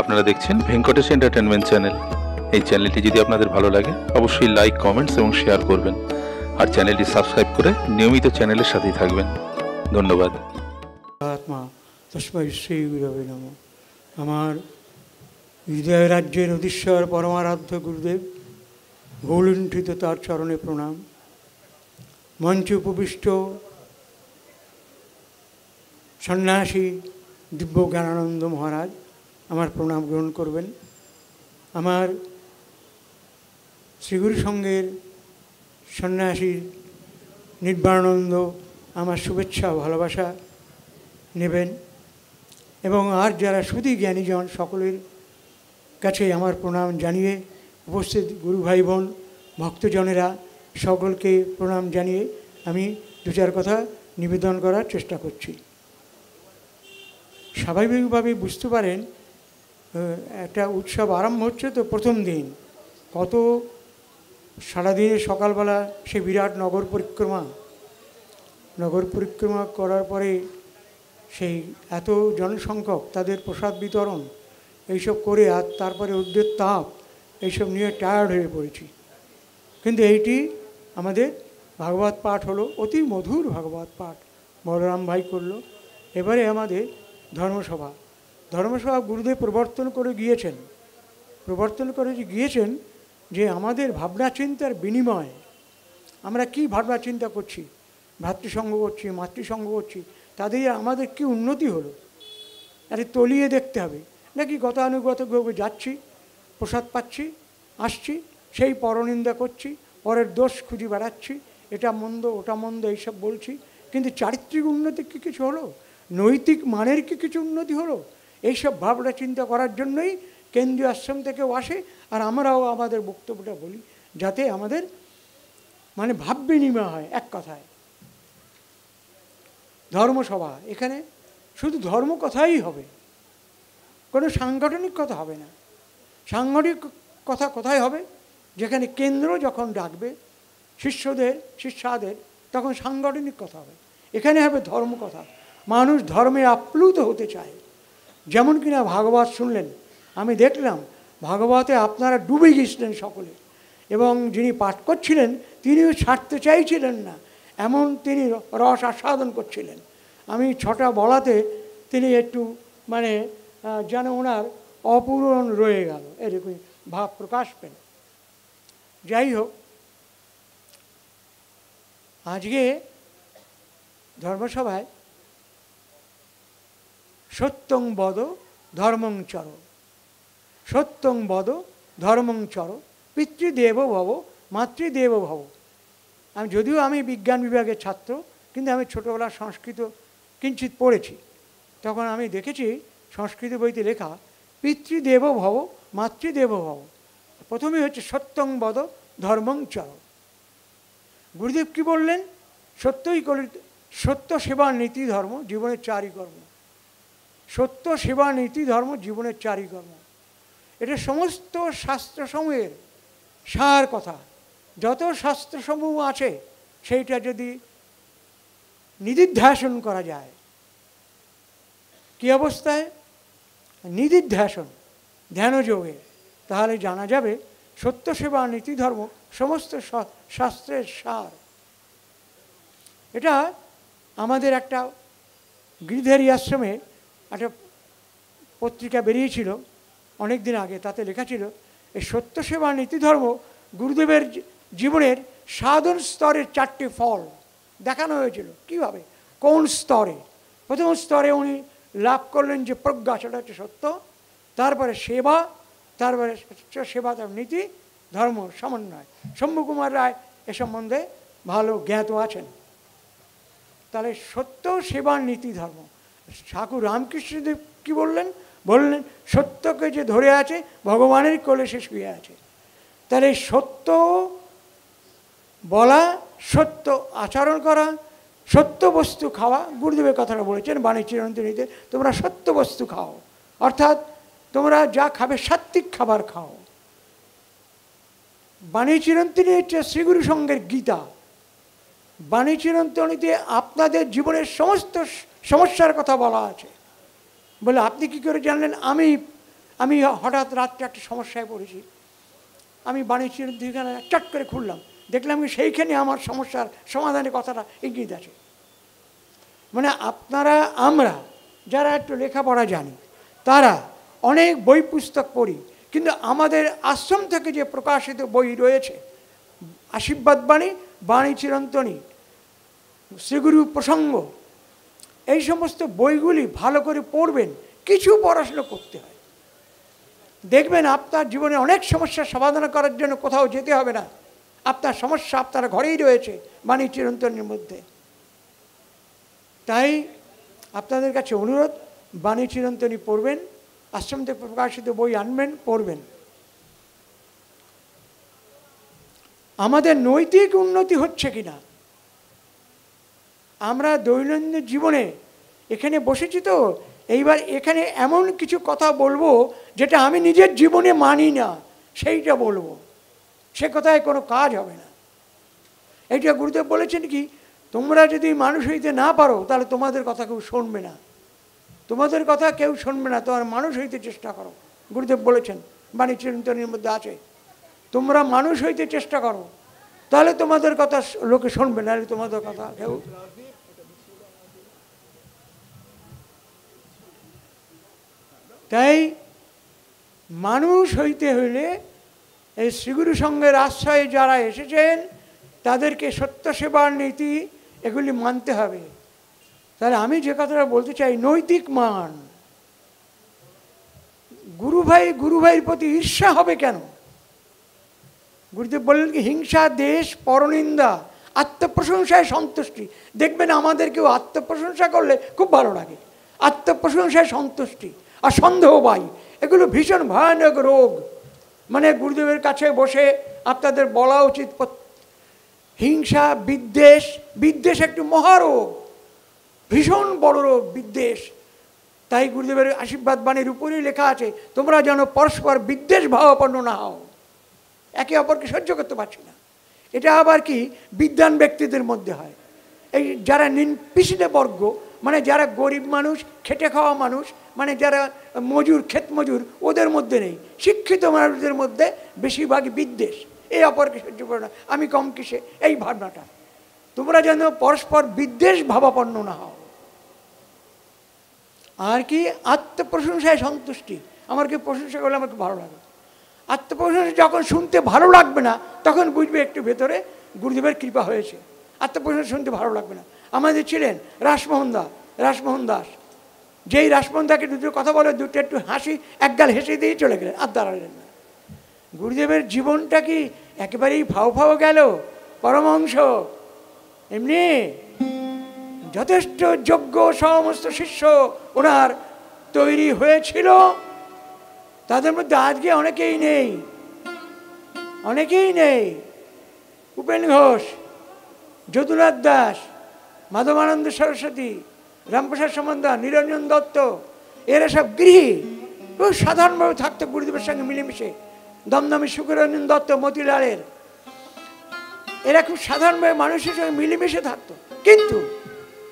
আপনারা দেখছেন Venkatesh entertainment channel এই চ্যানেলটি যদি আপনাদের ভালো লাগে অবশ্যই লাইক কমেন্টস এবং শেয়ার করবেন আর চ্যানেলটি সাবস্ক্রাইব করে নিয়মিত চ্যানেলের সাথেই থাকবেন ধন্যবাদ আত্মা তস্মাই শ্রী আমার হৃদয় রাজ্যের অধীশ্বর পরমারাধ্য গুরুদেব ভুলুণ্ঠিত তার চরণে প্রণাম মঞ্চে উপবিষ্ট সন্ন্যাসী দিব্য জ্ঞানানন্দ মহারাজ আমার প্রণাম গ্রহণ করবেন আমার শ্রীগুরু সঙ্গের সন্ন্যাসীর নির্বাণানন্দ আমার শুভেচ্ছা ও ভালোবাসা নেবেন এবং আর যারা শুধু জ্ঞানীজন সকলের কাছে আমার প্রণাম জানিয়ে উপস্থিত গুরু ভাই বোন ভক্তজনেরা সকলকে প্রণাম জানিয়ে আমি দু চার কথা নিবেদন করার চেষ্টা করছি স্বাভাবিকভাবে বুঝতে পারেন একটা উৎসব আরম্ভ হচ্ছে তো প্রথম দিন কত সারাদিনে সকালবেলা সে বিরাট নগর পরিক্রমা নগর পরিক্রমা করার পরে সেই এত জনসংখ্যক তাদের প্রসাদ বিতরণ এইসব করে আর তারপরে উদ্যোগ তাপ এইসব নিয়ে টায়ার্ড হয়ে পড়েছি কিন্তু এইটি আমাদের ভাগবত পাঠ হলো অতি মধুর ভাগবত পাঠ বলরাম ভাই করলো এবারে আমাদের ধর্মসভা ধর্মসভা গুরুদেব প্রবর্তন করে গিয়েছেন প্রবর্তন করে গিয়েছেন যে আমাদের ভাবনা চিন্তার বিনিময়ে আমরা কি ভাবনা চিন্তা করছি ভ্রাতৃসঙ্গ করছি মাতৃসঙ্গ করছি তাদের আমাদের কি উন্নতি হলো আরে তলিয়ে দেখতে হবে নাকি গতানুগতভাবে যাচ্ছি প্রসাদ পাচ্ছি আসছি সেই পরনিন্দা করছি পরের দোষ খুঁজে বেড়াচ্ছি এটা মন্দ ওটা মন্দ এইসব বলছি কিন্তু চারিত্রিক উন্নতি কি কিছু হলো নৈতিক মানের কি কিছু উন্নতি হলো এইসব ভাবনা চিন্তা করার জন্যই কেন্দ্রীয় আশ্রম থেকেও আসে আর আমরাও আমাদের বক্তব্যটা বলি যাতে আমাদের মানে ভাব বিনিময় হয় এক কথায় ধর্মসভা এখানে শুধু ধর্ম কথাই হবে কোনো সাংগঠনিক কথা হবে না সাংগঠনিক কথা কোথায় হবে যেখানে কেন্দ্র যখন ডাকবে শিষ্যদের শিষ্যাদের তখন সাংগঠনিক কথা হবে এখানে হবে ধর্ম কথা মানুষ ধর্মে আপ্লুত হতে চায় যেমন কিনা ভাগবত শুনলেন আমি দেখলাম ভাগবতে আপনারা ডুবে গিয়েছিলেন সকলে এবং যিনি পাঠ করছিলেন তিনিও ছাড়তে চাইছিলেন না এমন তিনি রস আস্বাদন করছিলেন আমি ছটা বলাতে তিনি একটু মানে যেন ওনার অপূরণ রয়ে গেল এরকমই ভাব প্রকাশ পেল যাই হোক আজকে ধর্মসভায় সত্যং বদ ধর্মং চর সত্যং বদ ধর্মং চর পিতৃদেব ভব মাতৃদেব ভব আমি যদিও আমি বিজ্ঞান বিভাগের ছাত্র কিন্তু আমি ছোটোবেলা সংস্কৃত কিঞ্চিত পড়েছি তখন আমি দেখেছি সংস্কৃত বইতে লেখা পিতৃদেব ভব মাতৃদেব ভব প্রথমেই হচ্ছে সত্যং বদ ধর্মং চর গুরুদেব কী বললেন সত্যই করি সত্য সেবার নীতি ধর্ম জীবনের চারি কর্ম সত্য সেবা নীতি ধর্ম জীবনের চারি কর্ম এটা সমস্ত শাস্ত্রসমূহের সার কথা যত শাস্ত্রসমূহ আছে সেইটা যদি নিধিধ্যাসন করা যায় কি অবস্থায় নিধিধ্যাসন ধ্যানযোগে তাহলে জানা যাবে সত্য সেবা নীতি ধর্ম সমস্ত শাস্ত্রের সার এটা আমাদের একটা গিরিধারী আশ্রমে একটা পত্রিকা বেরিয়েছিল অনেক দিন আগে তাতে লেখা ছিল এই সত্য নীতি নীতিধর্ম গুরুদেবের জীবনের সাধন স্তরের চারটি ফল দেখানো হয়েছিল কিভাবে কোন স্তরে প্রথম স্তরে উনি লাভ করলেন যে প্রজ্ঞা সেটা হচ্ছে সত্য তারপরে সেবা তারপরে সেবা তার নীতি ধর্ম সমন্বয় শম্ভু কুমার রায় এ সম্বন্ধে ভালো জ্ঞাত আছেন তাহলে সত্য সেবা নীতি ধর্ম ঠাকুর রামকৃষ্ণদেব কি বললেন বললেন সত্যকে যে ধরে আছে ভগবানের কোলে সে শুয়ে আছে তাহলে সত্য বলা সত্য আচরণ করা সত্য বস্তু খাওয়া গুরুদেবের কথাটা বলেছেন বাণী চিরন্তনীতে তোমরা সত্য বস্তু খাও অর্থাৎ তোমরা যা খাবে সাত্বিক খাবার খাও বাণী চিরন্তনী হচ্ছে শ্রীগুরু সঙ্গের গীতা বাণী চিরন্তনীতে আপনাদের জীবনের সমস্ত সমস্যার কথা বলা আছে বলে আপনি কি করে জানলেন আমি আমি হঠাৎ রাত্রে একটা সমস্যায় পড়েছি আমি বাণিজ্যের দুইখানে চট করে খুললাম দেখলাম কি সেইখানে আমার সমস্যার সমাধানের কথাটা ইঙ্গিত আছে মানে আপনারা আমরা যারা একটু লেখাপড়া জানি তারা অনেক বই পুস্তক পড়ি কিন্তু আমাদের আশ্রম থেকে যে প্রকাশিত বই রয়েছে আশীর্বাদ বাণী বাণী চিরন্তনী শ্রীগুরু প্রসঙ্গ এই সমস্ত বইগুলি ভালো করে পড়বেন কিছু পড়াশুনো করতে হয় দেখবেন আপনার জীবনে অনেক সমস্যার সমাধান করার জন্য কোথাও যেতে হবে না আপনার সমস্যা আপনার ঘরেই রয়েছে মানে চিরন্তনের মধ্যে তাই আপনাদের কাছে অনুরোধ বাণী চিরন্তনী পড়বেন আশ্রম থেকে প্রকাশিত বই আনবেন পড়বেন আমাদের নৈতিক উন্নতি হচ্ছে কিনা আমরা দৈনন্দিন জীবনে এখানে বসেছি তো এইবার এখানে এমন কিছু কথা বলবো যেটা আমি নিজের জীবনে মানি না সেইটা বলবো সে কথায় কোনো কাজ হবে না এইটা গুরুদেব বলেছেন কি তোমরা যদি মানুষ হইতে না পারো তাহলে তোমাদের কথা কেউ শুনবে না তোমাদের কথা কেউ শুনবে না তোমার মানুষ হইতে চেষ্টা করো গুরুদেব বলেছেন বাণী চিরন্তনের মধ্যে আছে তোমরা মানুষ হইতে চেষ্টা করো তাহলে তোমাদের কথা লোকে শুনবে না তোমাদের কথা কেউ তাই মানুষ হইতে হইলে এই শ্রীগুরু সঙ্গের আশ্রয়ে যারা এসেছেন তাদেরকে সত্য সেবার নীতি এগুলি মানতে হবে তাহলে আমি যে কথাটা বলতে চাই নৈতিক মান গুরু ভাই গুরু ভাইয়ের প্রতি ঈর্ষা হবে কেন গুরুদেব বললেন কি হিংসা দেশ পরনিন্দা আত্মপ্রশংসায় সন্তুষ্টি দেখবেন আমাদের কেউ আত্মপ্রশংসা করলে খুব ভালো লাগে আত্মপ্রশংসায় সন্তুষ্টি আর সন্দেহবায়ী এগুলো ভীষণ ভয়ানক রোগ মানে গুরুদেবের কাছে বসে আপনাদের বলা উচিত হিংসা বিদ্বেষ বিদ্বেষ একটি মহারোগ ভীষণ বড় রোগ বিদ্বেষ তাই গুরুদেবের আশীর্বাদ বাণীর উপরেই লেখা আছে তোমরা যেন পরস্পর বিদ্বেষ ভাবাপন্ন না হও একে অপরকে সহ্য করতে পারছি না এটা আবার কি বিদ্যান ব্যক্তিদের মধ্যে হয় এই যারা নিম্পিসিদে বর্গ মানে যারা গরিব মানুষ খেটে খাওয়া মানুষ মানে যারা মজুর ক্ষেত মজুর ওদের মধ্যে নেই শিক্ষিত মানুষদের মধ্যে বেশিরভাগই বিদ্বেষ এই অপরকে সহ্য করে না আমি কম কিসে এই ভাবনাটা তোমরা যেন পরস্পর বিদ্বেষ ভাবাপন্ন না হও আর কি আত্মপ্রশংসায় সন্তুষ্টি আমার কি প্রশংসা করলে আমাকে ভালো লাগে আত্মপ্রশংসা যখন শুনতে ভালো লাগবে না তখন বুঝবে একটু ভেতরে গুরুদেবের কৃপা হয়েছে আত্মপ্রশংসা শুনতে ভালো লাগবে না আমাদের ছিলেন রাসমোহন দাস রাসমোহন দাস যেই রাসমোহন দাকে দুটো কথা বলে দুটো একটু হাসি একগাল হেসে দিয়েই চলে গেলেন আর দাঁড়ালেন না গুরুদেবের জীবনটা কি একেবারেই ফাও ফাও গেল পরমহংস এমনি যথেষ্ট যোগ্য সমস্ত শিষ্য ওনার তৈরি হয়েছিল তাদের মধ্যে আজকে অনেকেই নেই অনেকেই নেই উপেন ঘোষ যদুনাথ দাস মাধবানন্দ সরস্বতী রামপ্রসাদ সমন্দা নিরঞ্জন দত্ত এরা সব গৃহী খুব সাধারণভাবে থাকতো গুরুদেবের সঙ্গে মিলেমিশে দমদমে সুখরঞ্জন দত্ত মতিলালের এরা খুব সাধারণভাবে মানুষের সঙ্গে মিলেমিশে থাকতো কিন্তু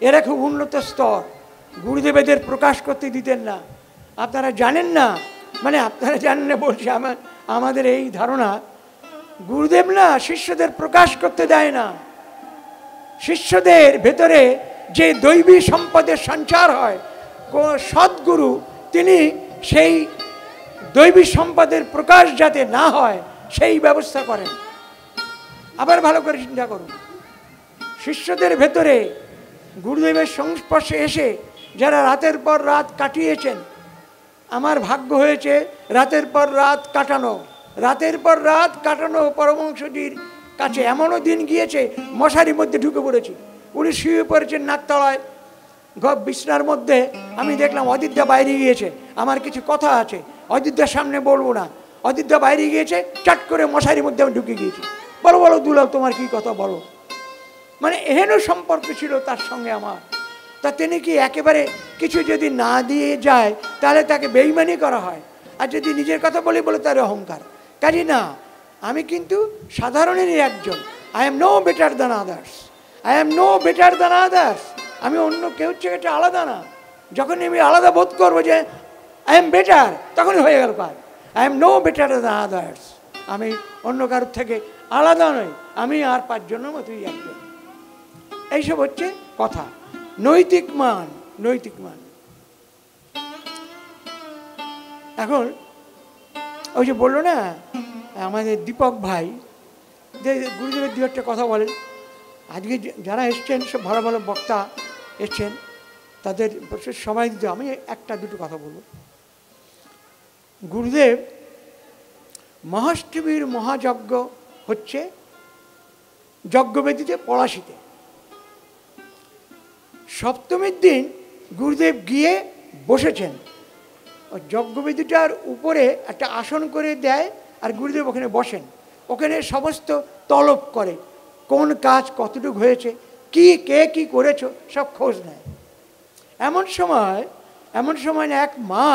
এরা খুব উন্নত স্তর গুরুদেবেদের প্রকাশ করতে দিতেন না আপনারা জানেন না মানে আপনারা জানেন না বলছি আমার আমাদের এই ধারণা গুরুদেব না শিষ্যদের প্রকাশ করতে দেয় না শিষ্যদের ভেতরে যে দৈবী সম্পদের সঞ্চার হয় সদ্গুরু তিনি সেই দৈবী সম্পদের প্রকাশ যাতে না হয় সেই ব্যবস্থা করেন আবার ভালো করে চিন্তা করুন শিষ্যদের ভেতরে গুরুদেবের সংস্পর্শে এসে যারা রাতের পর রাত কাটিয়েছেন আমার ভাগ্য হয়েছে রাতের পর রাত কাটানো রাতের পর রাত কাটানো পরমংশজির কাছে এমনও দিন গিয়েছে মশারির মধ্যে ঢুকে পড়েছি উনি শুয়ে পড়েছেন নাকতলায় গব বিছনার মধ্যে আমি দেখলাম অযোধ্যা বাইরে গিয়েছে আমার কিছু কথা আছে অযোধ্যার সামনে বলবো না অযোধ্যা বাইরে গিয়েছে চট করে মশারির মধ্যে আমি ঢুকে গিয়েছি বলো বলো দুলাল তোমার কি কথা বলো মানে এহেন সম্পর্ক ছিল তার সঙ্গে আমার তা তিনি কি একেবারে কিছু যদি না দিয়ে যায় তাহলে তাকে বেইমানি করা হয় আর যদি নিজের কথা বলি বলে তার অহংকার কাজে না আমি কিন্তু সাধারণেরই একজন I am no better than others I am no better than others আমি অন্য কেউ চেয়ে এটা আলাদা না যখন আমি আলাদা বোধ করবো যে আই এম বেটার তখনই হয়ে গেল পার I am no better than others আমি অন্য কারোর থেকে আলাদা নই আমি আর পাঁচজনের মতোই একজন এইসব হচ্ছে কথা নৈতিক মান নৈতিক মান এখন ওই যে বললো না আমাদের দীপক ভাই যে গুরুদেবের দু একটা কথা বলেন আজকে যারা এসছেন সব ভালো ভালো বক্তা এসছেন তাদের সময় দিতে আমি একটা দুটো কথা বলব গুরুদেব মহাষ্টমীর মহাযজ্ঞ হচ্ছে যজ্ঞবেদীতে পলাশিতে সপ্তমীর দিন গুরুদেব গিয়ে বসেছেন যজ্ঞবিধিটার উপরে একটা আসন করে দেয় আর গুরুদেব ওখানে বসেন ওখানে সমস্ত তলব করে কোন কাজ কতটুকু হয়েছে কি কে কি করেছো সব খোঁজ নেয় এমন সময় এমন সময় এক মা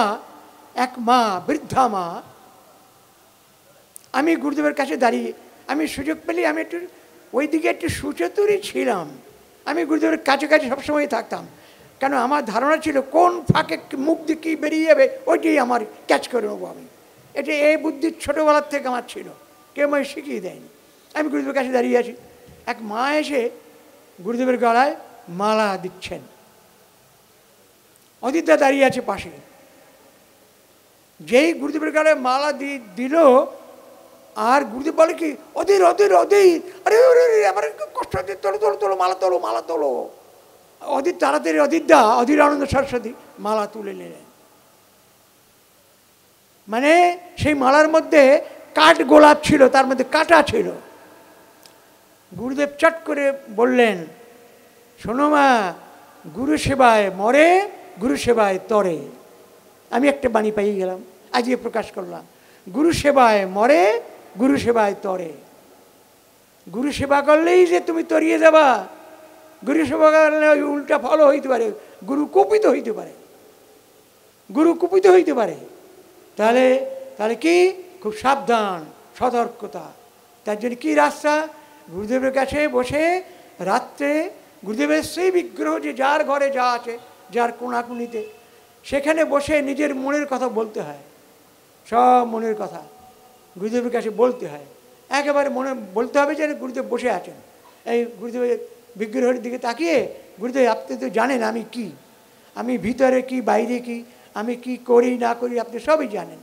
এক মা বৃদ্ধা মা আমি গুরুদেবের কাছে দাঁড়িয়ে আমি সুযোগ পেলে আমি একটু ওই দিকে একটু সুচতুরই ছিলাম আমি গুরুদেবের কাছাকাছি সবসময় থাকতাম কেন আমার ধারণা ছিল কোন ফাঁকে মুখ দিয়ে কী বেরিয়ে যাবে ওইটাই আমার ক্যাচ করে নেবো আমি এটা এই বুদ্ধি ছোটোবেলার থেকে আমার ছিল কেউ আমি শিখিয়ে দেয়নি আমি গুরুদেবের কাছে দাঁড়িয়ে আছি এক মা এসে গুরুদেবের গলায় মালা দিচ্ছেন অদিতা দাঁড়িয়ে আছে পাশে যেই গুরুদেবের গলায় মালা দি দিল আর গুরুদেব বলে কি অধীর অধীর অধীর আরে আমার কষ্ট তোলো তোলো তোলো মালা তোলো মালা তোলো অধীর তাড়াতাড়ি অধীর দা অধীর আনন্দ সরস্বতী মালা তুলে নিলেন মানে সেই মালার মধ্যে কাঠ গোলাপ ছিল তার মধ্যে কাটা ছিল গুরুদেব চট করে বললেন শোনো মা গুরু সেবায় মরে গুরু সেবায় তরে আমি একটা বাণী পাইয়ে গেলাম আজকে প্রকাশ করলাম গুরু সেবায় মরে গুরু সেবায় তরে গুরু সেবা করলেই যে তুমি তরিয়ে যাবা গুরু সেবা করলে উল্টা ফল হইতে পারে গুরু কুপিত হইতে পারে গুরু কুপিত হইতে পারে তাহলে তাহলে কি খুব সাবধান সতর্কতা তার জন্য কী রাস্তা গুরুদেবের কাছে বসে রাত্রে গুরুদেবের সেই বিগ্রহ যে যার ঘরে যা আছে যার কোনাকুনিতে সেখানে বসে নিজের মনের কথা বলতে হয় সব মনের কথা গুরুদেবের কাছে বলতে হয় একেবারে মনে বলতে হবে যে গুরুদেব বসে আছেন এই গুরুদেবের বিগ্রহের দিকে তাকিয়ে গুরুদেব আপনি তো জানেন আমি কি আমি ভিতরে কি বাইরে কি আমি কি করি না করি আপনি সবই জানেন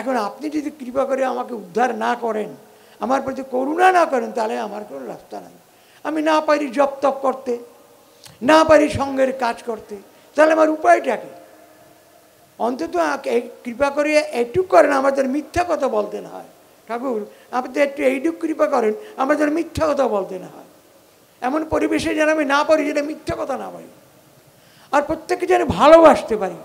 এখন আপনি যদি কৃপা করে আমাকে উদ্ধার না করেন আমার প্রতি করুণা না করেন তাহলে আমার কোনো রাস্তা নাই আমি না পারি জপ তপ করতে না পারি সঙ্গের কাজ করতে তাহলে আমার উপায়টা কী অন্তত কৃপা করে এটুক করেন আমাদের মিথ্যা কথা বলতে না হয় ঠাকুর আপনি একটু এইটুক কৃপা করেন আমাদের মিথ্যা কথা বলতে না হয় এমন পরিবেশে যেন আমি না পারি যেন মিথ্যা কথা না পারি আর প্রত্যেককে যেন ভালোবাসতে পারি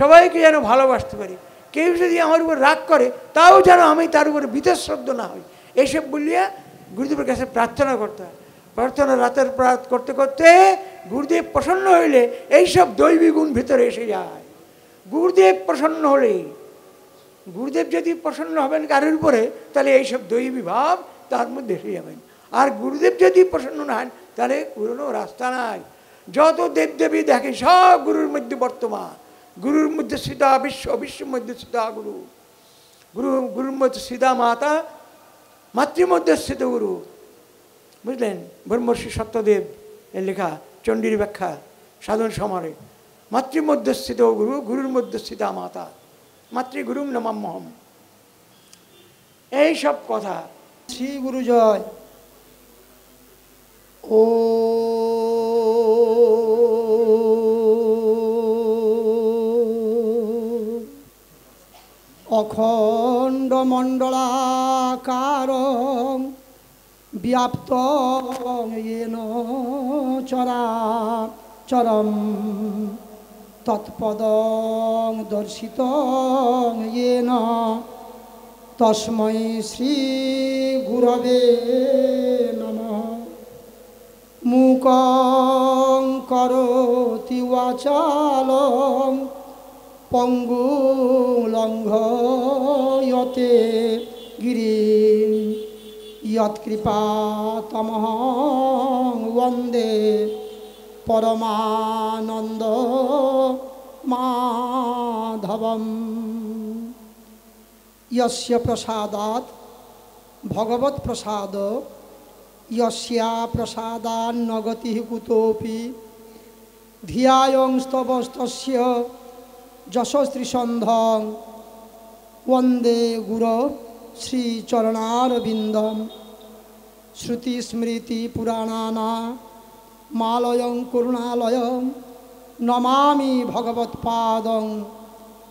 সবাইকে যেন ভালোবাসতে পারি কেউ যদি আমার উপর রাগ করে তাও যেন আমি তার উপর বিতশ্রদ্ধ না হই এইসব বলিয়া গুরুদেবের কাছে প্রার্থনা করতে হয় প্রার্থনা রাতের প্রাত করতে করতে গুরুদেব প্রসন্ন হইলে এইসব দৈবী গুণ ভিতরে এসে যায় গুরুদেব প্রসন্ন হলে গুরুদেব যদি প্রসন্ন হবেন কারোর উপরে তাহলে এইসব দৈবী ভাব তার মধ্যে এসে যাবেন আর গুরুদেব যদি প্রসন্ন না হন তাহলে পুরনো রাস্তা নাই যত দেবদেবী দেখে সব গুরুর মধ্যে বর্তমান গুরুর মধ্যে সীতা বিশ্ব বিশ্বের মধ্যে সীতা গুরু গুরু গুরুর মধ্যে সীতা মাতা মাতৃর মধ্যে স্থিত গুরু বুঝলেন ব্রহ্মশ্রী সত্যদেব এর লেখা চণ্ডীর ব্যাখ্যা সাধন সমারে মাতৃ মধ্যস্থিত গুরু গুরুর মধ্যস্থিত মাতা মাতৃগুরুম নমাম্যহম এই এইসব কথা শ্রী গুরু জয় ও অখণ্ড মণ্ডলাকার ব্যাপ্ত চরা চরম তৎপদং দর্শিত তস্ময় শ্রী গুরবে নম মুকং করতি পঙ্গু পঙ্গুলঙ্ঘয়তে গিরি ইৎকৃপা তমহ বন্দে পরমানন্দ মাধবম ইয়স্য প্রসাদাত ভগবত প্রসাদ ইয়স্যা প্রসাদান্নগতি কুতোপি ধিয়ায়ংস্তবস্তস্য যশস্ত্রীসন্ধং বন্দে গুর শ্রীচরণারবিন্দম শ্রুতিস্মৃতিপুরাণা মালয়ং করুণালয়ং নমামি ভগবত পাদং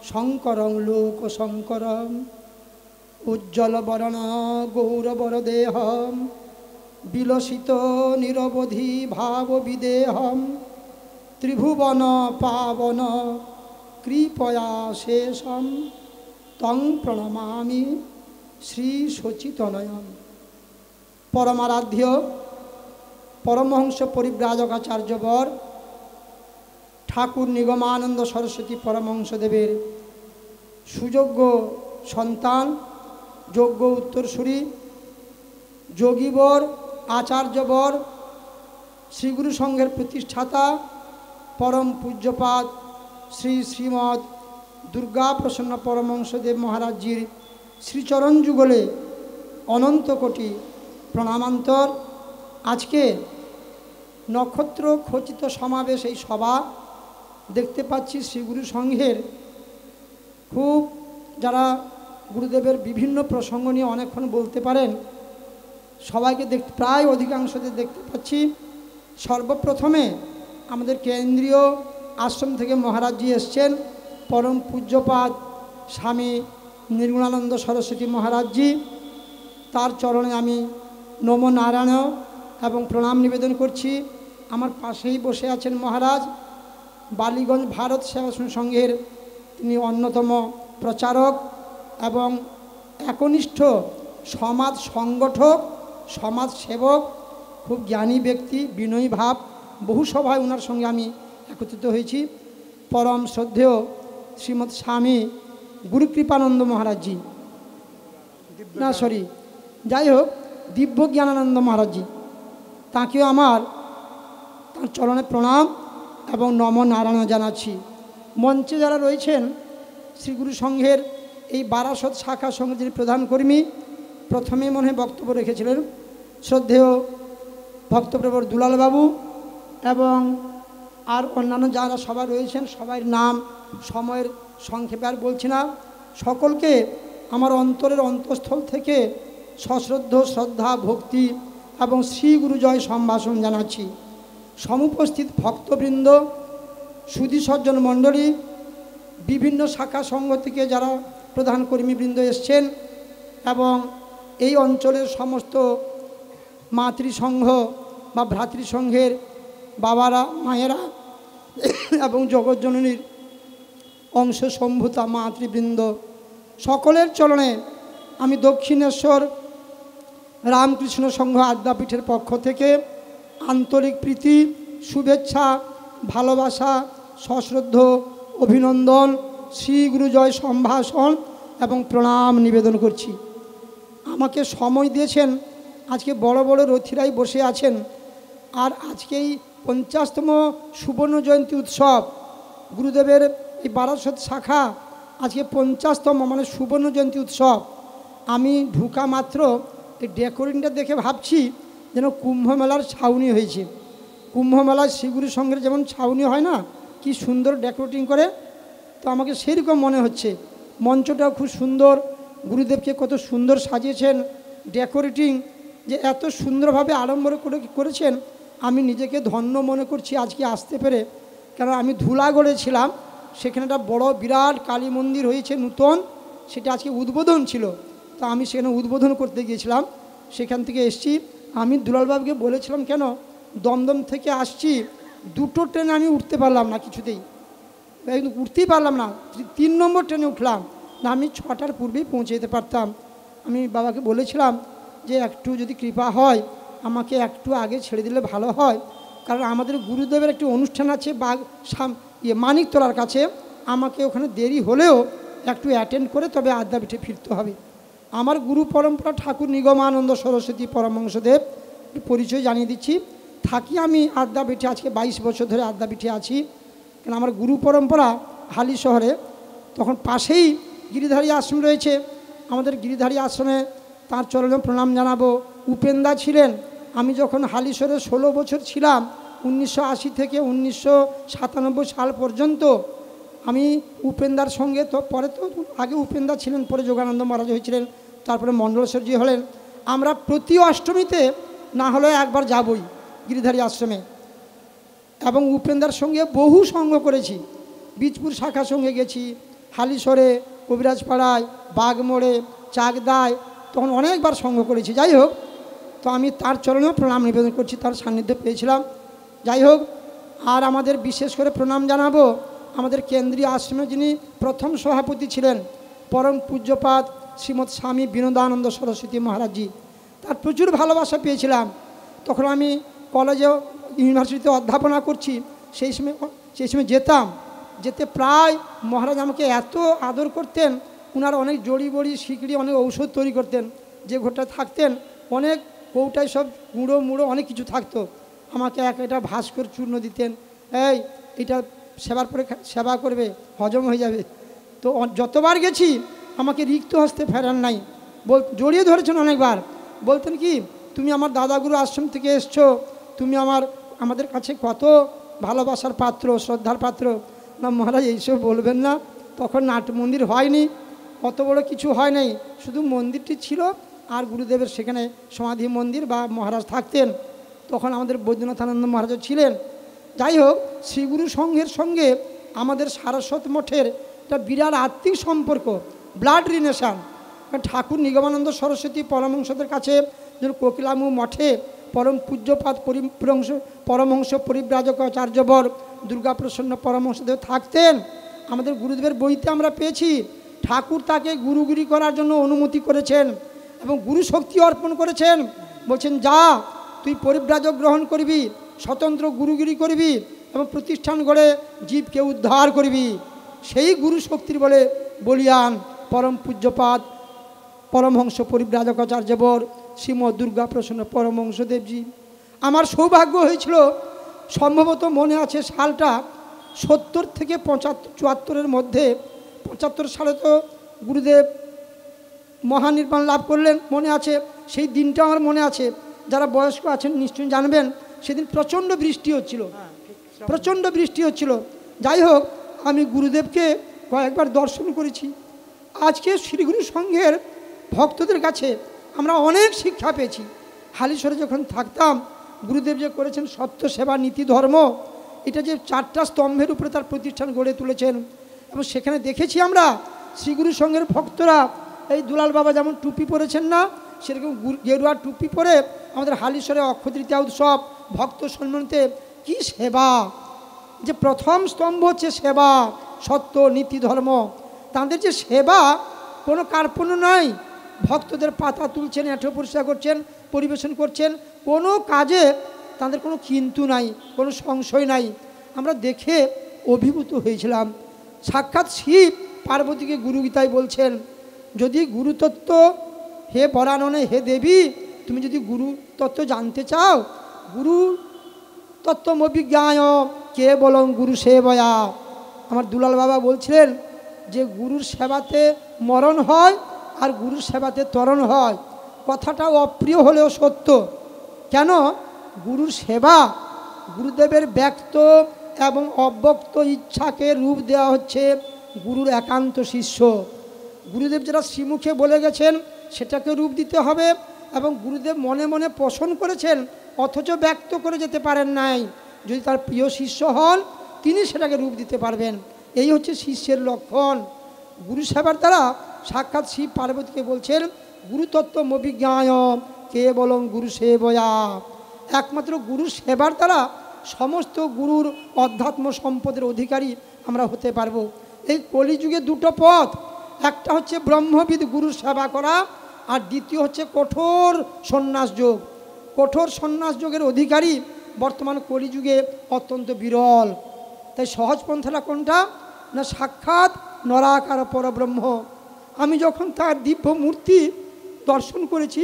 শঙ্করং লোক শঙ্করং গৌরবর দেহম বিলসিত নিরবধি ভাব বিদেহম ত্রিভুবন পাবন কৃপয়া শেষম তং প্রণমামি শ্রী সচিতনয়ম পরমারাধ্য পরমহংস পরিব্রাজক আচার্যবর ঠাকুর নিগমানন্দ সরস্বতী পরমহংসদেবের সুযোগ্য সন্তান যোগ্য উত্তরসূরি যোগীবর আচার্যবর শ্রীগুরু সংঘের প্রতিষ্ঠাতা পরম পূজ্যপাত শ্রী শ্রীমৎ দুর্গা প্রসন্ন পরমহংসদেব মহারাজ্যের শ্রীচরণ যুগলে অনন্ত কোটি প্রণামান্তর আজকে নক্ষত্র খচিত সমাবেশ এই সভা দেখতে পাচ্ছি শ্রীগুরু সংঘের খুব যারা গুরুদেবের বিভিন্ন প্রসঙ্গ নিয়ে অনেকক্ষণ বলতে পারেন সবাইকে দেখ প্রায় অধিকাংশদের দেখতে পাচ্ছি সর্বপ্রথমে আমাদের কেন্দ্রীয় আশ্রম থেকে মহারাজজি এসছেন পরম পূজ্যপাত স্বামী নির্গুণানন্দ সরস্বতী মহারাজজি তার চরণে আমি নম নারায়ণ এবং প্রণাম নিবেদন করছি আমার পাশেই বসে আছেন মহারাজ বালিগঞ্জ ভারত সেবা সংঘের তিনি অন্যতম প্রচারক এবং একনিষ্ঠ সমাজ সংগঠক সমাজ সেবক খুব জ্ঞানী ব্যক্তি বিনয়ী ভাব বহু সভায় ওনার সঙ্গে আমি একত্রিত হয়েছি পরম শ্রদ্ধেয় শ্রীমৎ স্বামী গুরুকৃপানন্দ মহারাজজি না সরি যাই হোক দিব্য জ্ঞানানন্দ মহারাজজি তাঁকেও আমার তার চরণে প্রণাম এবং নম নারায়ণ জানাচ্ছি মঞ্চে যারা রয়েছেন শ্রীগুরু সংঘের এই বারাসত শাখা সংঘের যিনি প্রধান কর্মী প্রথমে মনে বক্তব্য রেখেছিলেন শ্রদ্ধেয় ভক্তপ্রবর দুলালবাবু এবং আর অন্যান্য যারা সবাই রয়েছেন সবাই নাম সময়ের সংক্ষেপে আর বলছি না সকলকে আমার অন্তরের অন্তঃস্থল থেকে সশ্রদ্ধ শ্রদ্ধা ভক্তি এবং শ্রী সম্ভাষণ জানাচ্ছি সমুপস্থিত ভক্তবৃন্দ সুদীসজ্জন মণ্ডলী বিভিন্ন শাখা সংঘ থেকে যারা প্রধান কর্মীবৃন্দ এসছেন এবং এই অঞ্চলের সমস্ত মাতৃসংঘ বা ভ্রাতৃসংঘের বাবারা মায়েরা এবং জগৎজননীর অংশ সম্ভূতা মাতৃবৃন্দ সকলের চলনে আমি দক্ষিণেশ্বর রামকৃষ্ণ সংঘ আদ্যাপীঠের পক্ষ থেকে আন্তরিক প্রীতি শুভেচ্ছা ভালোবাসা সশ্রদ্ধ অভিনন্দন শ্রীগুরুজয় সম্ভাষণ এবং প্রণাম নিবেদন করছি আমাকে সময় দিয়েছেন আজকে বড় বড় রথিরাই বসে আছেন আর আজকেই পঞ্চাশতম সুবর্ণ জয়ন্তী উৎসব গুরুদেবের এই বারাসত শাখা আজকে পঞ্চাশতম মানে সুবর্ণ জয়ন্তী উৎসব আমি ঢুকা মাত্র এই ডেকোরিংটা দেখে ভাবছি যেন কুম্ভমেলার ছাউনি হয়েছে কুম্ভমেলায় শ্রীগুরুর সঙ্গে যেমন ছাউনি হয় না কি সুন্দর ডেকোরেটিং করে তো আমাকে সেরকম মনে হচ্ছে মঞ্চটাও খুব সুন্দর গুরুদেবকে কত সুন্দর সাজিয়েছেন ডেকোরেটিং যে এত সুন্দরভাবে আড়ম্বর করে করেছেন আমি নিজেকে ধন্য মনে করছি আজকে আসতে পেরে কেন আমি ধুলাগড়ে ছিলাম সেখানে একটা বড় বিরাট কালী মন্দির হয়েছে নূতন সেটা আজকে উদ্বোধন ছিল তো আমি সেখানে উদ্বোধন করতে গিয়েছিলাম সেখান থেকে এসছি আমি দুলালবাবুকে বলেছিলাম কেন দমদম থেকে আসছি দুটো ট্রেনে আমি উঠতে পারলাম না কিছুতেই উঠতেই পারলাম না তিন নম্বর ট্রেনে উঠলাম না আমি ছটার পূর্বেই পৌঁছে যেতে পারতাম আমি বাবাকে বলেছিলাম যে একটু যদি কৃপা হয় আমাকে একটু আগে ছেড়ে দিলে ভালো হয় কারণ আমাদের গুরুদেবের একটি অনুষ্ঠান আছে বাঘ সাম ইয়ে মানিকতলার কাছে আমাকে ওখানে দেরি হলেও একটু অ্যাটেন্ড করে তবে আদ্যাপীঠে ফিরতে হবে আমার গুরু পরম্পরা ঠাকুর নিগমানন্দ সরস্বতী পরমংসদেব পরিচয় জানিয়ে দিচ্ছি থাকি আমি আদ্যাপীঠে আজকে ২২ বছর ধরে আদ্যাপীঠে আছি কেন আমার গুরু পরম্পরা হালি শহরে তখন পাশেই গিরিধারী আশ্রম রয়েছে আমাদের গিরিধারী আশ্রমে তার চরণে প্রণাম জানাবো উপেন্দা ছিলেন আমি যখন হালিশহরে ষোলো বছর ছিলাম উনিশশো থেকে উনিশশো সাল পর্যন্ত আমি উপেন্দার সঙ্গে তো পরে তো আগে উপেন্দা ছিলেন পরে যোগানন্দ মহারাজ হয়েছিলেন তারপরে মণ্ডলেশ্বরজি হলেন আমরা প্রতি অষ্টমীতে না হলে একবার যাবই গিরিধারী আশ্রমে এবং উপেন্দ্রার সঙ্গে বহু সঙ্গ করেছি বীজপুর শাখার সঙ্গে গেছি হালিশরে কবিরাজপাড়ায় বাগমোড়ে চাকদায় তখন অনেকবার সঙ্গ করেছি যাই হোক তো আমি তার চরণেও প্রণাম নিবেদন করছি তার সান্নিধ্য পেয়েছিলাম যাই হোক আর আমাদের বিশেষ করে প্রণাম জানাবো আমাদের কেন্দ্রীয় আশ্রমে যিনি প্রথম সভাপতি ছিলেন পরম পূজ্যপাত শ্রীমৎ স্বামী বিনোদানন্দ সরস্বতী মহারাজজি তার প্রচুর ভালোবাসা পেয়েছিলাম তখন আমি কলেজে ইউনিভার্সিটিতে অধ্যাপনা করছি সেই সময় সেই সময় যেতাম যেতে প্রায় মহারাজ আমাকে এত আদর করতেন ওনার অনেক জড়ি বড়ি শিকড়ি অনেক ঔষধ তৈরি করতেন যে ঘরটা থাকতেন অনেক কৌটায় সব গুঁড়ো মুড়ো অনেক কিছু থাকতো আমাকে এক এটা ভাস্কর চূর্ণ দিতেন এই এটা সেবার পরে সেবা করবে হজম হয়ে যাবে তো যতবার গেছি আমাকে রিক্ত হস্তে ফেরার নাই বল জড়িয়ে ধরেছেন অনেকবার বলতেন কি তুমি আমার দাদাগুরু আশ্রম থেকে এসছো তুমি আমার আমাদের কাছে কত ভালোবাসার পাত্র শ্রদ্ধার পাত্র না মহারাজ এইসব বলবেন না তখন নাট মন্দির হয়নি অত বড় কিছু হয় নাই শুধু মন্দিরটি ছিল আর গুরুদেবের সেখানে সমাধি মন্দির বা মহারাজ থাকতেন তখন আমাদের বৈদ্যনাথানন্দ মহারাজও ছিলেন যাই হোক শ্রীগুরু সংঘের সঙ্গে আমাদের সারস্বত মঠের একটা বিরাট আত্মিক সম্পর্ক ব্লাড রিনেশান ঠাকুর নিগমানন্দ সরস্বতী পরমহংসদের কাছে যেন কোকিলামু মঠে পরম পূজ্যপাত পরমহংস পরমহংস পরিব্রাজক আচার্যবর দুর্গাপ্রসন্ন পরমহংসদেব থাকতেন আমাদের গুরুদেবের বইতে আমরা পেয়েছি ঠাকুর তাকে গুরুগুরি করার জন্য অনুমতি করেছেন এবং গুরু শক্তি অর্পণ করেছেন বলছেন যা তুই পরিব্রাজক গ্রহণ করবি স্বতন্ত্র গুরুগিরি করবি এবং প্রতিষ্ঠান গড়ে জীবকে উদ্ধার করবি সেই গুরু শক্তির বলে বলিয়ান পরম পূজ্যপাদ পরমহংস পরিব্রাজকাচার্যবর শ্রীম দুর্গা প্রসন্ন পরমহংসদেবজি আমার সৌভাগ্য হয়েছিল সম্ভবত মনে আছে সালটা সত্তর থেকে পঁচাত্তর চুয়াত্তরের মধ্যে পঁচাত্তর সালে তো গুরুদেব মহানির্বাণ লাভ করলেন মনে আছে সেই দিনটা আমার মনে আছে যারা বয়স্ক আছেন নিশ্চয়ই জানবেন সেদিন প্রচণ্ড বৃষ্টি হচ্ছিল হ্যাঁ, প্রচণ্ড বৃষ্টি হচ্ছিল যাই হোক আমি গুরুদেবকে কয়েকবার দর্শন করেছি আজকে শ্রীগুরু সংঘের ভক্তদের কাছে আমরা অনেক শিক্ষা পেয়েছি হালিশ্বরে যখন থাকতাম গুরুদেব যে করেছেন সত্য সেবা নীতি ধর্ম এটা যে চারটা স্তম্ভের উপরে তার প্রতিষ্ঠান গড়ে তুলেছেন এবং সেখানে দেখেছি আমরা শ্রীগুরু সংঘের ভক্তরা এই দুলাল বাবা যেমন টুপি পরেছেন না সেরকম গেরুয়া টুপি পরে আমাদের হালিশ্বরে অক্ষতৃতীয়া উৎসব ভক্ত সম্মানতে কী সেবা যে প্রথম স্তম্ভ হচ্ছে সেবা সত্য নীতি ধর্ম তাদের যে সেবা কোনো কার্পণ্য নয় ভক্তদের পাতা তুলছেন এঁঠো পরিষ্কার করছেন পরিবেশন করছেন কোনো কাজে তাদের কোনো কিন্তু নাই কোনো সংশয় নাই আমরা দেখে অভিভূত হয়েছিলাম সাক্ষাৎ শিব পার্বতীকে গুরুগীতায় বলছেন যদি গুরুতত্ত্ব হে বরাননে হে দেবী তুমি যদি গুরু তত্ত্ব জানতে চাও গুরু তত্ত্বমবিজ্ঞায় কে বলং গুরু সে বয়া আমার দুলাল বাবা বলছিলেন যে গুরুর সেবাতে মরণ হয় আর গুরুর সেবাতে তরণ হয় কথাটা অপ্রিয় হলেও সত্য কেন গুরুর সেবা গুরুদেবের ব্যক্ত এবং অব্যক্ত ইচ্ছাকে রূপ দেওয়া হচ্ছে গুরুর একান্ত শিষ্য গুরুদেব যারা শ্রীমুখে বলে গেছেন সেটাকে রূপ দিতে হবে এবং গুরুদেব মনে মনে পোষণ করেছেন অথচ ব্যক্ত করে যেতে পারেন নাই যদি তার প্রিয় শিষ্য হন তিনি সেটাকে রূপ দিতে পারবেন এই হচ্ছে শিষ্যের লক্ষণ গুরু সেবার দ্বারা সাক্ষাৎ শিব পার্বতীকে বলছেন গুরুতত্ত্ব মবিজ্ঞায় কে বলং গুরু সেবয়া একমাত্র গুরু সেবার দ্বারা সমস্ত গুরুর অধ্যাত্ম সম্পদের অধিকারী আমরা হতে পারবো এই কলিযুগে দুটো পথ একটা হচ্ছে ব্রহ্মবিদ গুরু সেবা করা আর দ্বিতীয় হচ্ছে কঠোর সন্ন্যাস যোগ কঠোর সন্ন্যাস যোগের অধিকারী বর্তমান কলিযুগে অত্যন্ত বিরল তাই সহজ পন্থাটা কোনটা না সাক্ষাৎ নরাকার পরব্রহ্ম আমি যখন তার দিব্য মূর্তি দর্শন করেছি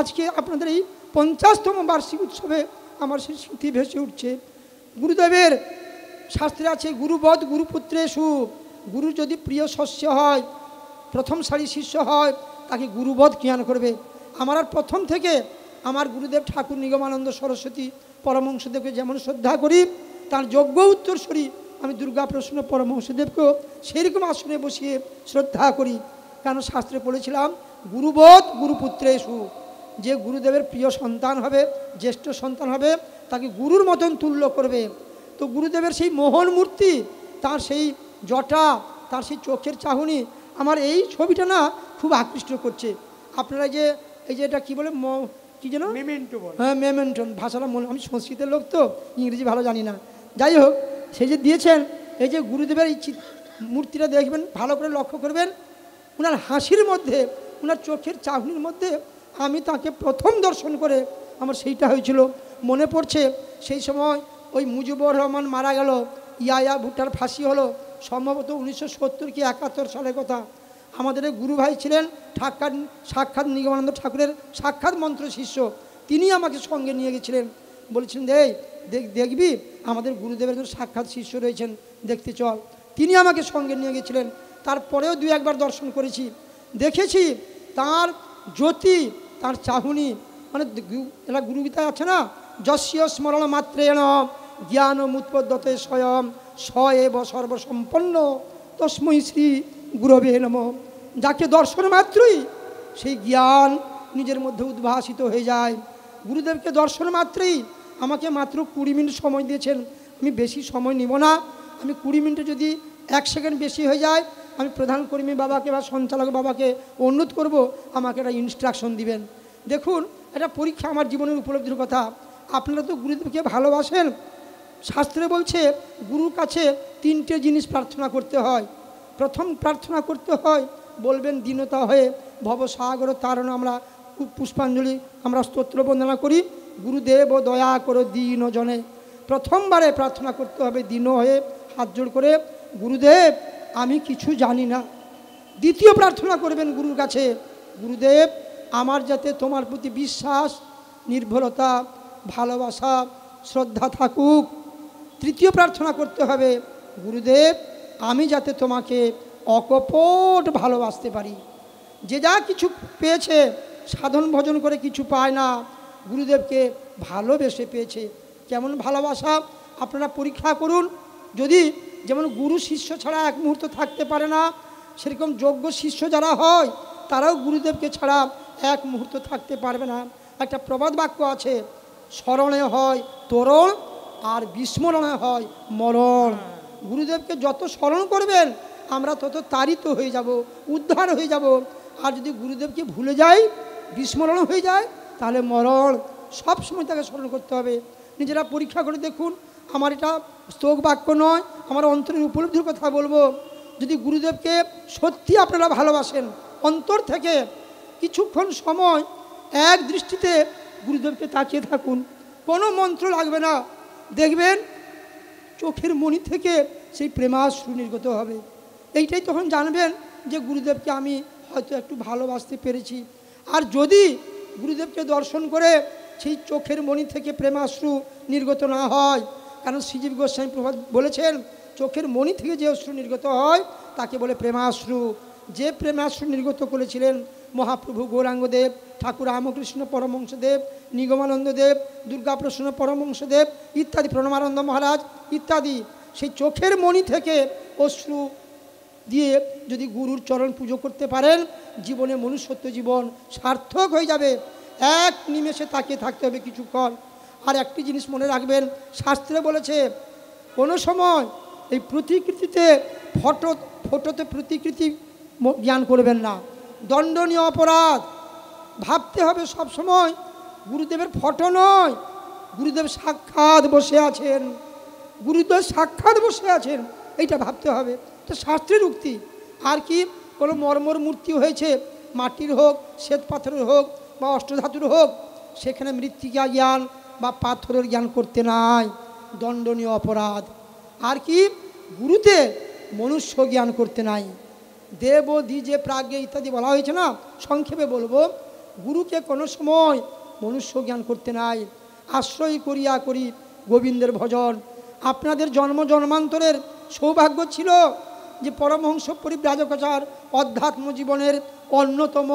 আজকে আপনাদের এই পঞ্চাশতম বার্ষিক উৎসবে আমার সেই স্মৃতি ভেসে উঠছে গুরুদেবের শাস্ত্রে আছে গুরুবধ গুরুপুত্রে সু গুরু যদি প্রিয় শস্য হয় প্রথম সারি শিষ্য হয় তাকে গুরুবধ জ্ঞান করবে আমার আর প্রথম থেকে আমার গুরুদেব ঠাকুর নিগমানন্দ সরস্বতী পরমংশদেবকে যেমন শ্রদ্ধা করি তার যোগ্য উত্তরস্বরী আমি দুর্গা প্রশ্ন পরমহংসদেবকেও সেরকম আসনে বসিয়ে শ্রদ্ধা করি কেন শাস্ত্রে পড়েছিলাম গুরুবোধ সু যে গুরুদেবের প্রিয় সন্তান হবে জ্যেষ্ঠ সন্তান হবে তাকে গুরুর মতন তুল্য করবে তো গুরুদেবের সেই মোহন মূর্তি তার সেই জটা তার সেই চোখের চাহনি আমার এই ছবিটা না খুব আকৃষ্ট করছে আপনারা যে এই যে এটা কী বলে কি যেন হ্যাঁ মেমেন্টন ভাষাটা মনে আমি সংস্কৃতের লোক তো ইংরেজি ভালো জানি না যাই হোক সে যে দিয়েছেন এই যে গুরুদেবের এই মূর্তিটা দেখবেন ভালো করে লক্ষ্য করবেন ওনার হাসির মধ্যে ওনার চোখের চাহনির মধ্যে আমি তাকে প্রথম দর্শন করে আমার সেইটা হয়েছিল মনে পড়ছে সেই সময় ওই মুজিবুর রহমান মারা গেল ইয়া ভুট্টার ফাঁসি হলো সম্ভবত উনিশশো সত্তর কি একাত্তর সালের কথা আমাদের গুরু ভাই ছিলেন ঠাক্কার সাক্ষাৎ নিগমানন্দ ঠাকুরের সাক্ষাৎ মন্ত্র শিষ্য তিনি আমাকে সঙ্গে নিয়ে গেছিলেন বলেছিলেন এই দেখবি আমাদের গুরুদেবের একজন সাক্ষাৎ শিষ্য রয়েছেন দেখতে চল তিনি আমাকে সঙ্গে নিয়ে গেছিলেন তারপরেও দু একবার দর্শন করেছি দেখেছি তার জ্যোতি তার চাহুনি মানে এরা গুরুগীতায় আছে না যশীয় স্মরণ মাত্রে এন জ্ঞান মুৎপদ্যতে স্বয়ং স এব সর্বসম্পন্ন তস্মৈ শ্রী গুরবে নম যাকে দর্শন মাত্রই সেই জ্ঞান নিজের মধ্যে উদ্ভাসিত হয়ে যায় গুরুদেবকে দর্শন মাত্রই আমাকে মাত্র কুড়ি মিনিট সময় দিয়েছেন আমি বেশি সময় নিব না আমি কুড়ি মিনিটে যদি এক সেকেন্ড বেশি হয়ে যায় আমি প্রধান কর্মী বাবাকে বা সঞ্চালক বাবাকে অনুরোধ করব আমাকে একটা ইনস্ট্রাকশন দিবেন দেখুন এটা পরীক্ষা আমার জীবনের উপলব্ধির কথা আপনারা তো গুরুদেবকে ভালোবাসেন শাস্ত্রে বলছে গুরুর কাছে তিনটে জিনিস প্রার্থনা করতে হয় প্রথম প্রার্থনা করতে হয় বলবেন দীনতা হয়ে ভবসাগর তারণ আমরা পুষ্পাঞ্জলি আমরা স্তোত্র বন্দনা করি গুরুদেব দয়া করো দীন জনে প্রথমবারে প্রার্থনা করতে হবে দীন হয়ে হাত জোড় করে গুরুদেব আমি কিছু জানি না দ্বিতীয় প্রার্থনা করবেন গুরুর কাছে গুরুদেব আমার যাতে তোমার প্রতি বিশ্বাস নির্ভরতা ভালোবাসা শ্রদ্ধা থাকুক তৃতীয় প্রার্থনা করতে হবে গুরুদেব আমি যাতে তোমাকে অকপট ভালোবাসতে পারি যে যা কিছু পেয়েছে সাধন ভজন করে কিছু পায় না গুরুদেবকে ভালোবেসে পেয়েছে কেমন ভালোবাসা আপনারা পরীক্ষা করুন যদি যেমন গুরু শিষ্য ছাড়া এক মুহূর্ত থাকতে পারে না সেরকম যোগ্য শিষ্য যারা হয় তারাও গুরুদেবকে ছাড়া এক মুহূর্ত থাকতে পারবে না একটা প্রবাদ বাক্য আছে স্মরণে হয় তরণ আর বিস্মরণে হয় মরণ গুরুদেবকে যত স্মরণ করবেন আমরা তত তারিত হয়ে যাব উদ্ধার হয়ে যাব আর যদি গুরুদেবকে ভুলে যাই বিস্মরণ হয়ে যায় তাহলে মরণ সবসময় তাকে স্মরণ করতে হবে নিজেরা পরীক্ষা করে দেখুন আমার এটা স্তোক বাক্য নয় আমার অন্তরের উপলব্ধির কথা বলবো যদি গুরুদেবকে সত্যি আপনারা ভালোবাসেন অন্তর থেকে কিছুক্ষণ সময় এক দৃষ্টিতে গুরুদেবকে তাকিয়ে থাকুন কোনো মন্ত্র লাগবে না দেখবেন চোখের মণি থেকে সেই প্রেমাশ্রু নির্গত হবে এইটাই তখন জানবেন যে গুরুদেবকে আমি হয়তো একটু ভালোবাসতে পেরেছি আর যদি গুরুদেবকে দর্শন করে সেই চোখের মণি থেকে প্রেমাশ্রু নির্গত না হয় কারণ শ্রীজীব গোস্বামী প্রভাত বলেছেন চোখের মণি থেকে যে অশ্রু নির্গত হয় তাকে বলে প্রেমাশ্রু যে প্রেমাশ্রু নির্গত করেছিলেন মহাপ্রভু গৌরাঙ্গদেব ঠাকুর রামকৃষ্ণ নিগমানন্দ নিগমানন্দদেব দুর্গাপ্রসন্ন পরমংশদেব ইত্যাদি প্রণমানন্দ মহারাজ ইত্যাদি সেই চোখের মণি থেকে অশ্রু দিয়ে যদি গুরুর চরণ পুজো করতে পারেন জীবনে মনুষ্যত্ব জীবন সার্থক হয়ে যাবে এক নিমেষে তাকে থাকতে হবে কিছুক্ষণ আর একটি জিনিস মনে রাখবেন শাস্ত্রে বলেছে কোনো সময় এই প্রতিকৃতিতে ফটো ফটোতে প্রতিকৃতি জ্ঞান করবেন না দণ্ডনীয় অপরাধ ভাবতে হবে সব সময় গুরুদেবের ফটো নয় গুরুদেব সাক্ষাৎ বসে আছেন গুরুদেব সাক্ষাৎ বসে আছেন এইটা ভাবতে হবে তো শাস্ত্রের উক্তি আর কি কোনো মর্মর মূর্তি হয়েছে মাটির হোক শ্বেত পাথরের হোক বা অষ্টধাতুর হোক সেখানে মৃত্তিকা জ্ঞান বা পাথরের জ্ঞান করতে নাই দণ্ডনীয় অপরাধ আর কি গুরুতে মনুষ্য জ্ঞান করতে নাই দেব দ্বিজে প্রাজ্ঞে ইত্যাদি বলা হয়েছে না সংক্ষেপে বলবো গুরুকে কোনো সময় মনুষ্য জ্ঞান করতে নাই আশ্রয় করিয়া করি গোবিন্দের ভজন আপনাদের জন্ম জন্মান্তরের সৌভাগ্য ছিল যে পরমহংস পরিব্রাজকাচার অধ্যাত্ম জীবনের অন্যতম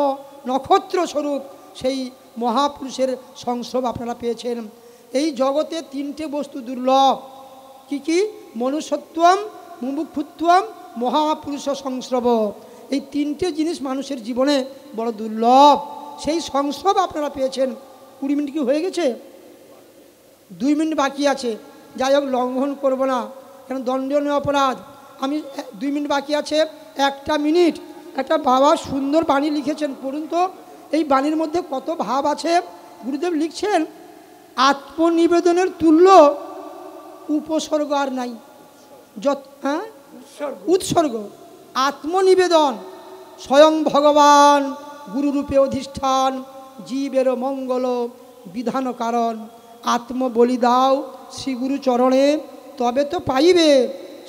নক্ষত্র স্বরূপ সেই মহাপুরুষের সংস্রব আপনারা পেয়েছেন এই জগতে তিনটে বস্তু দুর্লভ কি কি মনুষ্যত্বম মুমুক্ষুত্বম মহাপুরুষ সংস্রব এই তিনটে জিনিস মানুষের জীবনে বড় দুর্লভ সেই সংস্রব আপনারা পেয়েছেন কুড়ি মিনিট কি হয়ে গেছে দুই মিনিট বাকি আছে যাই হোক লঙ্ঘন করবো না কেন দণ্ডনীয় অপরাধ আমি দুই মিনিট বাকি আছে একটা মিনিট একটা বাবা সুন্দর বাণী লিখেছেন পড়ুন তো এই বাণীর মধ্যে কত ভাব আছে গুরুদেব লিখছেন আত্মনিবেদনের তুল্য উপসর্গ আর নাই যত হ্যাঁ উৎসর্গ আত্মনিবেদন স্বয়ং ভগবান গুরুরূপে অধিষ্ঠান জীবের মঙ্গল বিধান কারণ আত্মবলি দাও শ্রীগুরু চরণে তবে তো পাইবে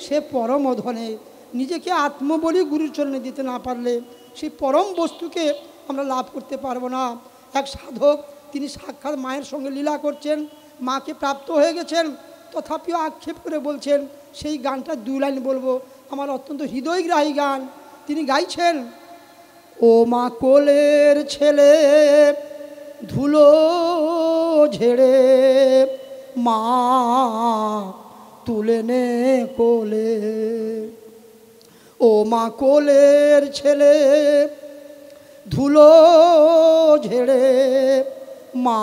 সে পরম অধনে নিজেকে আত্ম বলি গুরুচরণে দিতে না পারলে সেই পরম বস্তুকে আমরা লাভ করতে পারবো না এক সাধক তিনি সাক্ষাৎ মায়ের সঙ্গে লীলা করছেন মাকে প্রাপ্ত হয়ে গেছেন তথাপিও আক্ষেপ করে বলছেন সেই গানটা দু লাইন বলবো আমার অত্যন্ত হৃদয়গ্রাহী গান তিনি গাইছেন ও মা কোলের ছেলে ধুলো ঝেড়ে মা তুলে নে কোলে ও মা কোলের ছেলে ধুলো ঝেড়ে মা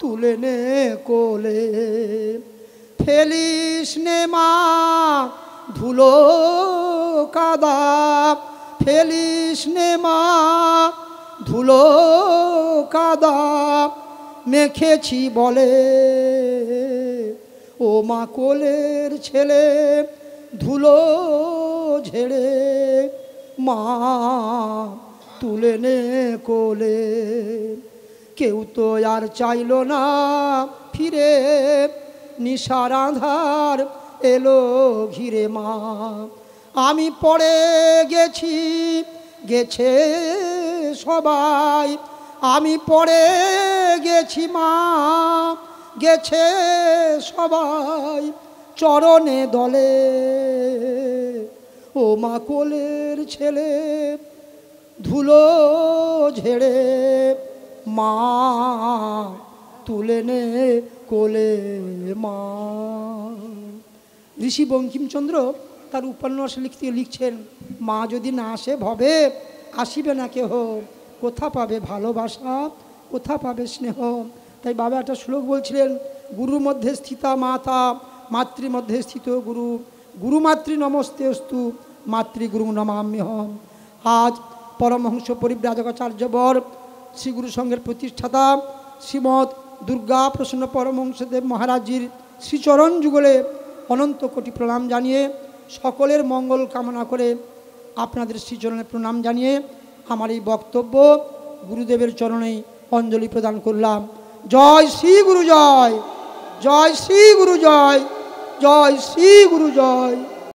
তুলে নে কোলে ফেলিস নে মা ধুলো কাদা ফেলিস নে মা ধুলো কাদা মেখেছি বলে ও মা কোলের ছেলে ধুলো ঝেড়ে মা তুলে নে কোলে কেউ তো আর চাইল না ফিরে নিশার আধার এলো ঘিরে মা আমি পড়ে গেছি গেছে সবাই আমি পড়ে গেছি মা গেছে সবাই চরণে দলে ও মা কোলের ছেলে ধুলো ঝেড়ে মা তুলে নে কোলে মা ঋষি বঙ্কিমচন্দ্র তার উপন্যাস লিখতে লিখছেন মা যদি না আসে ভবে আসিবে না কেহ কোথা পাবে ভালোবাসা কোথা পাবে স্নেহ তাই বাবা একটা শ্লোক বলছিলেন গুরু মধ্যে স্থিতা মাতা মাতৃ মধ্যে স্থিত গুরু গুরু মাতৃ নমস্তে অস্তু মাতৃগুরু নমাম্যহম আজ পরমহংস পরিব্রাজকাচার্য বর শ্রীগুরু সংঘের প্রতিষ্ঠাতা শ্রীমৎ দুর্গা প্রসন্ন পরমহংসদেব মহারাজির শ্রীচরণ যুগলে অনন্ত কোটি প্রণাম জানিয়ে সকলের মঙ্গল কামনা করে আপনাদের শ্রীচরণে প্রণাম জানিয়ে আমার এই বক্তব্য গুরুদেবের চরণেই অঞ্জলি প্রদান করলাম जय श्री गुरु जय जय श्री गुरु जय जय श्री गुरु जय